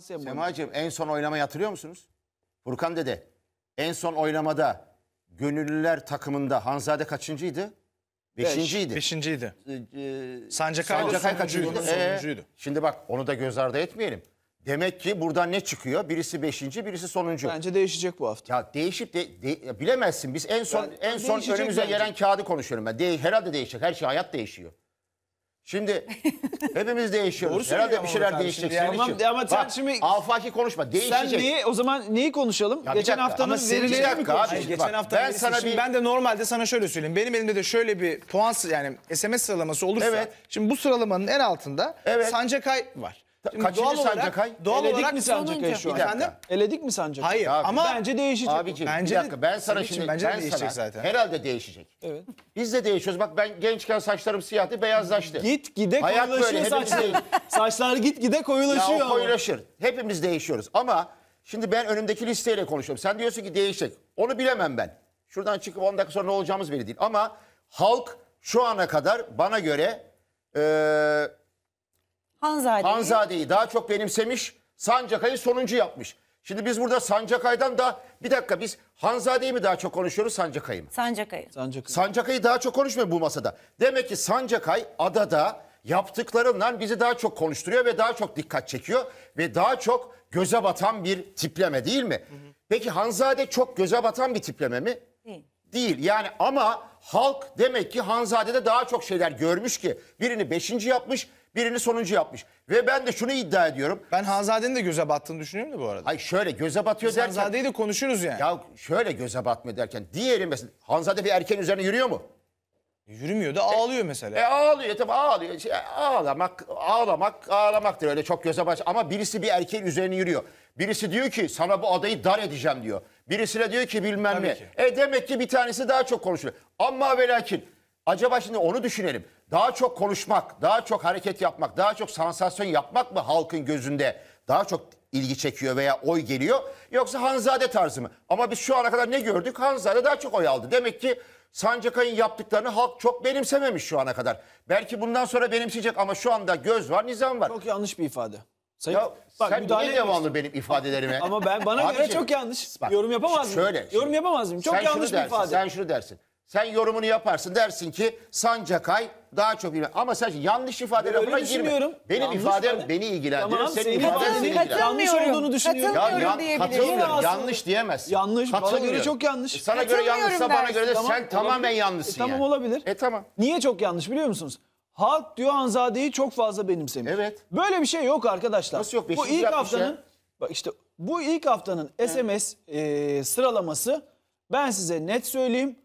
sembol. Semacığım en son oynamayı hatırlıyor musunuz? Furkan dede en son oynamada gönüllüler takımında Hanzade kaçıncıydı? Beşinciydi. Beşinciydi. Ee, e, Sancakay, Sancakay kaçıncıydı? Ee, sonuncuydu. Ee, şimdi bak onu da göz ardı etmeyelim. Demek ki buradan ne çıkıyor? Birisi beşinci, birisi sonuncu. Bence değişecek bu hafta. Ya değişip de, de ya bilemezsin. Biz en son yani, en son önümüze bence. gelen kağıdı konuşuyorum ben. De, herhalde değişecek. Her şey hayat değişiyor. Şimdi hepimiz değişiyoruz. Doğru Herhalde bir şeyler değişecek. Senin tamam, için. Ama sen Bak, şimdi afaki konuşma. Değişecek. Sen niye o zaman neyi konuşalım? Ya geçen haftanın verileri mi konuşalım? Hayır, geçen hafta ben sana bir... ben de normalde sana şöyle söyleyeyim. Benim elimde de şöyle bir puan yani SMS sıralaması olursa evet. şimdi bu sıralamanın en altında evet. Sancakay var. Şimdi Kaçıncı doğal olarak- Sancakay? Doğal Eledik olarak mi Sancakay'ı sonuncu. şu an? Bir dakika. Efendim? Eledik mi Sancakay'ı? Hayır Abi, ama bence değişecek. Abiciğim Bence bir dakika ben sana şimdi bence ben değişecek sana, zaten. herhalde değişecek. Evet. Biz de değişiyoruz. Bak ben gençken saçlarım siyahtı beyazlaştı. Git gide Hayat koyulaşıyor böyle, hepimiz saçlar. Saçlar git gide koyulaşıyor. Ya o ama. Hepimiz değişiyoruz. Ama şimdi ben önümdeki listeyle konuşuyorum. Sen diyorsun ki değişecek. Onu bilemem ben. Şuradan çıkıp 10 dakika sonra ne olacağımız belli değil. Ama halk şu ana kadar bana göre eee Hanzade'yi. Hanzade'yi daha çok benimsemiş. Sancakay'ı sonuncu yapmış. Şimdi biz burada Sancakay'dan da bir dakika biz Hanzade'yi mi daha çok konuşuyoruz Sancakay'ı mı? Sancakay'ı. Sancakay'ı. Sancakay daha çok konuşmuyor bu masada. Demek ki Sancakay adada yaptıklarından bizi daha çok konuşturuyor ve daha çok dikkat çekiyor ve daha çok göze batan bir tipleme değil mi? Hı hı. Peki Hanzade çok göze batan bir tipleme mi? Değil yani ama halk demek ki Hanzade'de daha çok şeyler görmüş ki birini beşinci yapmış Birini sonuncu yapmış. Ve ben de şunu iddia ediyorum. Ben Hanzade'nin de göze battığını düşünüyorum da bu arada. Ay şöyle göze batıyor Biz derken. Hanzade'yi de konuşuruz yani. Ya şöyle göze batmıyor derken. Diğeri mesela Hazade bir erken üzerine yürüyor mu? Yürümüyor da e, ağlıyor mesela. E, ağlıyor tabii ağlıyor. Şey, ağlamak, ağlamak, ağlamaktır öyle çok göze baş. Ama birisi bir erkeğin üzerine yürüyor. Birisi diyor ki sana bu adayı dar edeceğim diyor. Birisine diyor ki bilmem tabii ne. Ki. E demek ki bir tanesi daha çok konuşuyor. Ama ve lakin Acaba şimdi onu düşünelim. Daha çok konuşmak, daha çok hareket yapmak, daha çok sansasyon yapmak mı halkın gözünde daha çok ilgi çekiyor veya oy geliyor? Yoksa Hanzade tarzı mı? Ama biz şu ana kadar ne gördük? Hanzade daha çok oy aldı. Demek ki Sancakay'ın yaptıklarını halk çok benimsememiş şu ana kadar. Belki bundan sonra benimseyecek ama şu anda göz var, nizam var. Çok yanlış bir ifade. Sayın, ya, bak, sen müdahale niye devamlı benim ifadelerime? ama ben bana göre çok yanlış. Bak, yorum yapamazdım. mıyım? Şöyle. Yorum yapamazdım. Çok yanlış dersin, bir ifade. Sen şunu dersin. Sen yorumunu yaparsın dersin ki Sancakay daha çok ilgilen. Ama sen yanlış ifade lafına girme. Benim Yanlış ifadem ifade. beni ilgilendirir. Tamam, senin senin ifaden seni ilgilendirir. yanlış olduğunu düşünüyorum. Ya, Katılmıyorum katılmıyorum. Yanlış diyemez. Yanlış, bana göre çok yanlış. E, sana göre Katılmıyorum yanlışsa bana göre de Tamam, sen olabilir. tamamen yanlışsın E, tamam, yani. olabilir. E tamam. Niye çok yanlış biliyor musunuz? Halk diyor Hanzade'yi çok fazla benimsemiş. Evet. Böyle bir şey yok arkadaşlar. Nasıl yok? Bu ilk haftanın bak işte bu ilk haftanın SMS e, sıralaması ben size net söyleyeyim.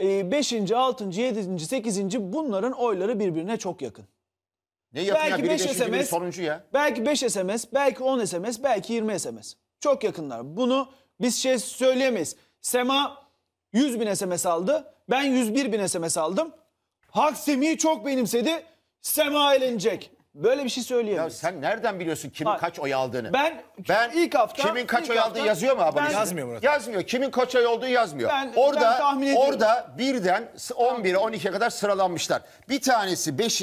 5. 6. 7. 8. bunların oyları birbirine çok yakın. Ne yakın belki ya? Biri 5 SMS, sonuncu ya. Belki 5 SMS, belki 10 SMS, belki 20 SMS. Çok yakınlar. Bunu biz şey söyleyemeyiz. Sema 100 bin SMS aldı. Ben 101 bin SMS aldım. Hak Semih'i çok benimsedi. Sema elenecek. Böyle bir şey söyleyemeyiz. Ya sen nereden biliyorsun kimin Hayır. kaç oy aldığını? Ben, ben ilk hafta kimin kaç oy aldığı yazıyor mu abone? Yazmıyor Murat. Yazmıyor. Kimin kaç oy olduğu yazmıyor. Ben, orada ben orada birden 11'e 12'ye kadar sıralanmışlar. Bir tanesi 5.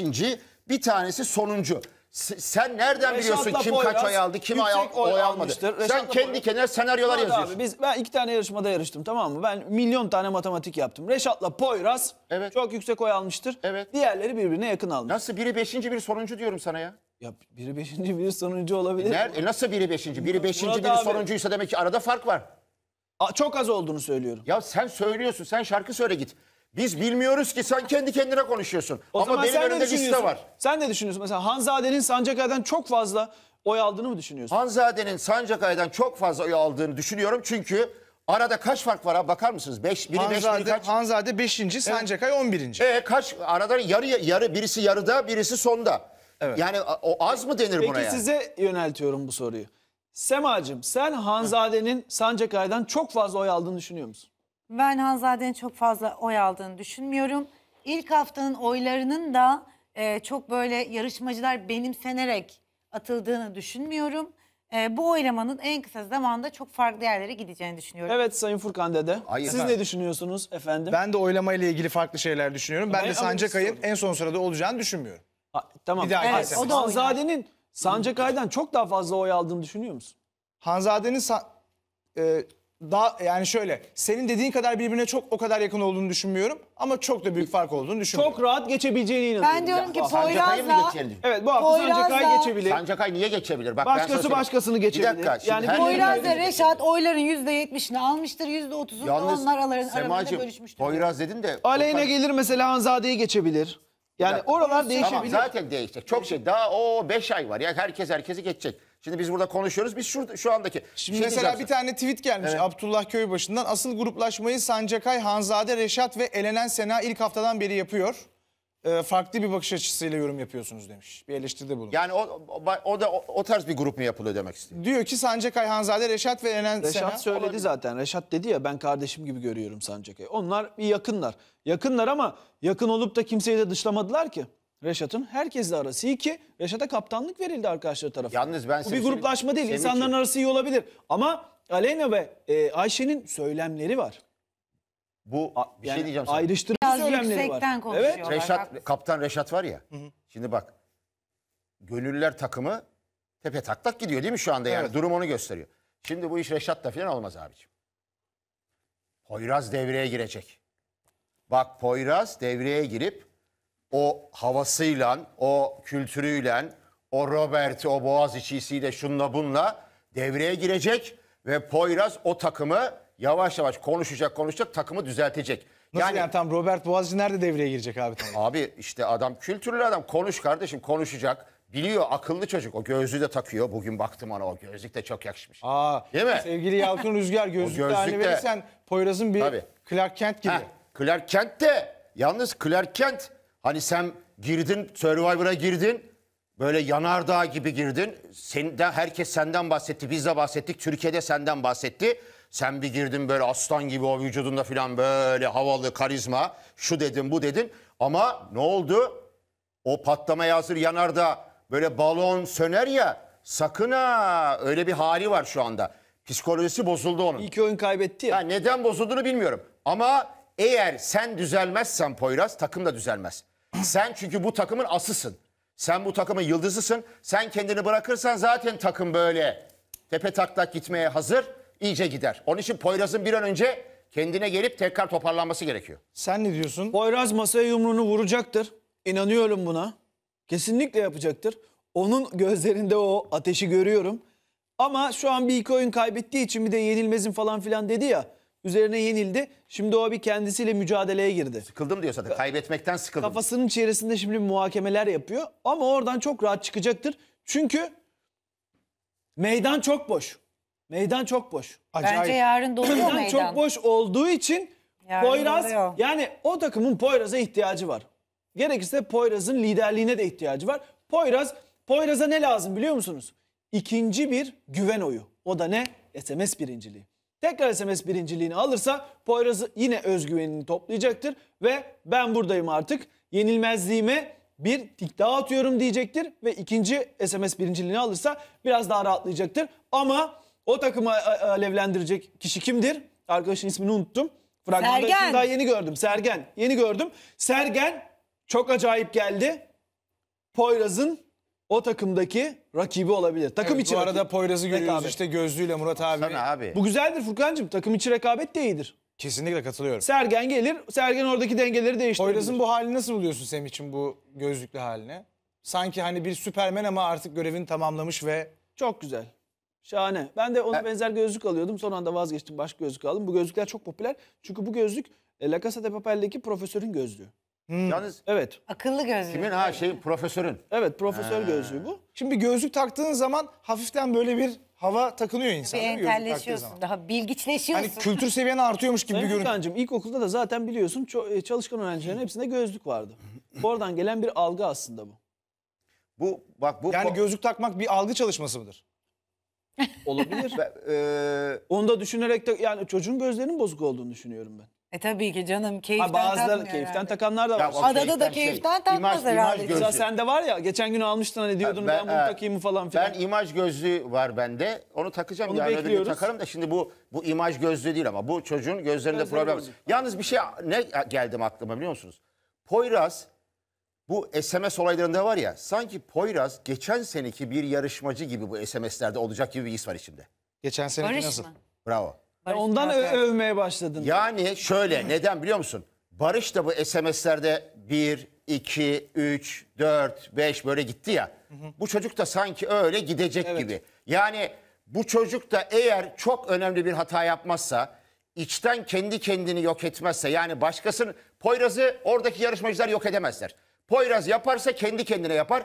bir tanesi sonuncu. Sen nereden Reşat'la biliyorsun kim Poyraz kaç oy aldı, kim oy, oy, oy almadı? Sen kendi Poyraz... kendine senaryolar Hadi yazıyorsun. Abi, biz, ben iki tane yarışmada yarıştım tamam mı? Ben milyon tane matematik yaptım. Reşat'la Poyraz evet. çok yüksek oy almıştır. Evet. Diğerleri birbirine yakın almış. Nasıl biri beşinci, biri sonuncu diyorum sana ya. Ya biri beşinci, biri sonuncu olabilir. E, nerede, e nasıl biri beşinci? Biri beşinci, Murat biri abi... sonuncuysa demek ki arada fark var. A, çok az olduğunu söylüyorum. Ya sen söylüyorsun, sen şarkı söyle git. Biz bilmiyoruz ki sen kendi kendine konuşuyorsun. O Ama zaman benim sen önümde liste var. Sen ne düşünüyorsun? Mesela Hanzade'nin Sancakay'dan çok fazla oy aldığını mı düşünüyorsun? Hanzade'nin Sancakay'dan çok fazla oy aldığını düşünüyorum. Çünkü arada kaç fark var abi bakar mısınız? Beş, biri beş, biri Hanzade, kaç? Hanzade 5. Sancakay 11. E kaç arada yarı yarı birisi yarıda birisi sonda. Evet. Yani o az mı denir Peki buna yani? size yöneltiyorum bu soruyu. Semacığım sen Hanzade'nin Sancakay'dan çok fazla oy aldığını düşünüyor musun? Ben Hanzade'nin çok fazla oy aldığını düşünmüyorum. İlk haftanın oylarının da e, çok böyle yarışmacılar benimsenerek atıldığını düşünmüyorum. E, bu oylamanın en kısa zamanda çok farklı yerlere gideceğini düşünüyorum. Evet Sayın Furkan Dede. Hayır, Siz efendim. ne düşünüyorsunuz efendim? Ben de oylama ilgili farklı şeyler düşünüyorum. Ben Ama de Sancakay'ın en son sırada olacağını düşünmüyorum. Ha, tamam. Bir daha evet, o da Hanzade'nin Sancakay'dan çok daha fazla oy aldığını düşünüyor musun? Hanzade'nin... Sa- e, daha yani şöyle senin dediğin kadar birbirine çok o kadar yakın olduğunu düşünmüyorum ama çok da büyük fark olduğunu düşünmüyorum. Çok rahat geçebileceğine inanıyorum. Ben diyorum ki Sancakay'ı mı Poyraz'la Evet bu hafta Sancakay geçebilir. Sancakay niye geçebilir? Bak, Başkası başkasını geçebilir. Bir dakika. Yani her- Poyraz ve Reşat oyların %70'ini almıştır. %30'unu da Yalnız onlar aralarında, Semacığım, aralarında bölüşmüştür. Poyraz dedin de... Aleyna gelir mesela Hanzade'yi geçebilir. Yani dakika. oralar Tamam değişebilir. zaten değişecek. Çok şey daha o 5 ay var ya herkes herkesi geçecek. Şimdi biz burada konuşuyoruz. Biz şurada, şu andaki... Şimdi şey mesela bir tane tweet gelmiş evet. Abdullah Köybaşı'ndan. Asıl gruplaşmayı Sancakay, Hanzade, Reşat ve elenen Sena ilk haftadan beri yapıyor. E, farklı bir bakış açısıyla yorum yapıyorsunuz demiş. Bir eleştiride bulun. Yani o, o, o da o, o tarz bir grup mu yapılıyor demek istiyor. Diyor ki Sancakay, Hanzade, Reşat ve elenen Reşat Sena... Reşat söyledi olabilir. zaten. Reşat dedi ya ben kardeşim gibi görüyorum Sancakay. Onlar bir yakınlar. Yakınlar ama yakın olup da kimseyi de dışlamadılar ki. Reşat'ın herkesle arası iyi ki Reşat'a kaptanlık verildi arkadaşlar tarafından. Yalnız ben Bu bir gruplaşma değil. İnsanların arası iyi olabilir. Ama Aleyna ve e, Ayşe'nin söylemleri var. Bu A, bir şey yani şey diyeceğim sana. Ayrıştırıcı Biraz söylemleri var. Evet. Reşat, kaptan Reşat var ya. Hı hı. Şimdi bak. Gönüller takımı tepe tak tak gidiyor değil mi şu anda yani? Evet. Durum onu gösteriyor. Şimdi bu iş Reşat'ta falan olmaz abiciğim. Poyraz devreye girecek. Bak Poyraz devreye girip o havasıyla, o kültürüyle, o Robert, o Boğaz içisiyle şunla bunla devreye girecek ve Poyraz o takımı yavaş yavaş konuşacak konuşacak takımı düzeltecek. Nasıl yani, yani tam Robert Boğaziçi nerede devreye girecek abi? Abi işte adam kültürlü adam konuş kardeşim konuşacak. Biliyor akıllı çocuk o gözlüğü de takıyor. Bugün baktım ona o gözlük de çok yakışmış. Aa, Değil mi? Sevgili Yalkın Rüzgar gözlükte gözlük haline verirsen Poyraz'ın bir Tabii. Clark Kent gibi. Heh, Clark Kent de yalnız Clark Kent Hani sen girdin Survivor'a girdin. Böyle yanardağ gibi girdin. Sen de herkes senden bahsetti. Biz de bahsettik. Türkiye'de senden bahsetti. Sen bir girdin böyle aslan gibi o vücudunda falan böyle havalı karizma. Şu dedin bu dedin. Ama ne oldu? O patlamaya hazır yanardağ böyle balon söner ya. Sakın ha öyle bir hali var şu anda. Psikolojisi bozuldu onun. İlk oyun kaybetti ya. Ha, neden bozulduğunu bilmiyorum. Ama eğer sen düzelmezsen Poyraz takım da düzelmez. Sen çünkü bu takımın asısın. Sen bu takımın yıldızısın. Sen kendini bırakırsan zaten takım böyle tepe taklak gitmeye hazır. iyice gider. Onun için Poyraz'ın bir an önce kendine gelip tekrar toparlanması gerekiyor. Sen ne diyorsun? Poyraz masaya yumruğunu vuracaktır. İnanıyorum buna. Kesinlikle yapacaktır. Onun gözlerinde o ateşi görüyorum. Ama şu an bir iki oyun kaybettiği için bir de yenilmezim falan filan dedi ya. Üzerine yenildi. Şimdi o bir kendisiyle mücadeleye girdi. Sıkıldım diyor zaten. Kaybetmekten sıkıldım. Kafasının içerisinde şimdi muhakemeler yapıyor. Ama oradan çok rahat çıkacaktır. Çünkü meydan çok boş. Meydan çok boş. Acayip. Bence yarın dolu meydan. Meydan çok boş olduğu için yarın Poyraz oluyor. yani o takımın Poyraz'a ihtiyacı var. Gerekirse Poyraz'ın liderliğine de ihtiyacı var. Poyraz Poyraz'a ne lazım biliyor musunuz? İkinci bir güven oyu. O da ne? SMS birinciliği. Tekrar SMS birinciliğini alırsa Poyraz yine özgüvenini toplayacaktır ve ben buradayım artık yenilmezliğime bir tik daha atıyorum diyecektir ve ikinci SMS birinciliğini alırsa biraz daha rahatlayacaktır. Ama o takımı e, e, alevlendirecek kişi kimdir? Arkadaşın ismini unuttum. Fragmanda Sergen. daha yeni gördüm. Sergen. Yeni gördüm. Sergen çok acayip geldi. Poyraz'ın o takımdaki rakibi olabilir. Takım Evet, içi bu arada rakip. Poyraz'ı görüyoruz Rekabet. işte gözlüğüyle Murat abi. abi. Bu güzeldir Furkan'cığım. Takım içi rekabet de iyidir. Kesinlikle katılıyorum. Sergen gelir. Sergen oradaki dengeleri değiştirir. Poyraz'ın bu halini nasıl buluyorsun senin için bu gözlüklü haline? Sanki hani bir Süpermen ama artık görevini tamamlamış ve Çok güzel. Şahane. Ben de ona benzer gözlük alıyordum. Son anda vazgeçtim. Başka gözlük aldım. Bu gözlükler çok popüler. Çünkü bu gözlük e, La Casa de Papel'deki profesörün gözlüğü. Hmm. Yalnız Evet. Akıllı gözlük. kimin ha şey profesörün. Evet profesör gözlüğü bu. Şimdi gözlük taktığın zaman hafiften böyle bir hava takınıyor insan. Bir entelleşiyorsun. Daha bilgiçleşiyorsun. Hani kültür seviyen artıyormuş gibi görünüyor. Sayın ilk Furkan'cığım ilkokulda da zaten biliyorsun ço- e, çalışkan öğrencilerin hepsinde gözlük vardı. Oradan gelen bir algı aslında bu. Bu bak bu Yani gözlük takmak bir algı çalışması mıdır? Olabilir. Be- e, Onu da düşünerek de yani çocuğun gözlerinin bozuk olduğunu düşünüyorum ben. E tabii ki canım keyiften Ha, bazıları takmıyor keyiften herhalde. takanlar da var. Ya, Adada da keyiften şey, takmaz imaj, herhalde. Mesela sende var ya geçen gün almıştın hani diyordun ben, ben, bunu e, takayım falan filan. Ben imaj gözlüğü var bende. Onu takacağım. Onu Yarın bekliyoruz. takarım da şimdi bu bu imaj gözlüğü değil ama bu çocuğun gözlerinde problem. bozuk. Yalnız bir şey ne geldim aklıma biliyor musunuz? Poyraz bu SMS olaylarında var ya sanki Poyraz geçen seneki bir yarışmacı gibi bu SMS'lerde olacak gibi bir his var içimde. Geçen seneki Barış nasıl? mı? Bravo. Barış Ondan ö- övmeye başladın. Yani şöyle neden biliyor musun? Barış da bu SMS'lerde 1, 2, 3, 4, 5 böyle gitti ya. Bu çocuk da sanki öyle gidecek gibi. Yani bu çocuk da eğer çok önemli bir hata yapmazsa, içten kendi kendini yok etmezse yani başkasının Poyraz'ı oradaki yarışmacılar yok edemezler. Poyraz yaparsa kendi kendine yapar.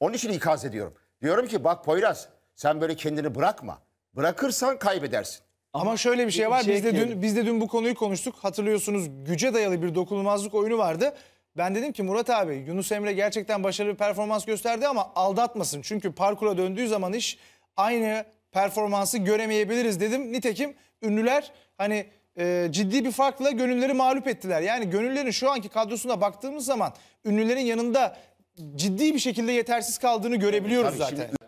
Onun için ikaz ediyorum. Diyorum ki bak Poyraz sen böyle kendini bırakma. Bırakırsan kaybedersin. Ama şöyle bir şey var. Biz de şey dün biz de dün bu konuyu konuştuk. Hatırlıyorsunuz güce dayalı bir dokunulmazlık oyunu vardı. Ben dedim ki Murat abi Yunus Emre gerçekten başarılı bir performans gösterdi ama aldatmasın. Çünkü parkura döndüğü zaman iş aynı performansı göremeyebiliriz dedim. Nitekim ünlüler hani e, ciddi bir farkla gönülleri mağlup ettiler. Yani gönüllerin şu anki kadrosuna baktığımız zaman ünlülerin yanında ciddi bir şekilde yetersiz kaldığını görebiliyoruz Tabii zaten. Şimdi...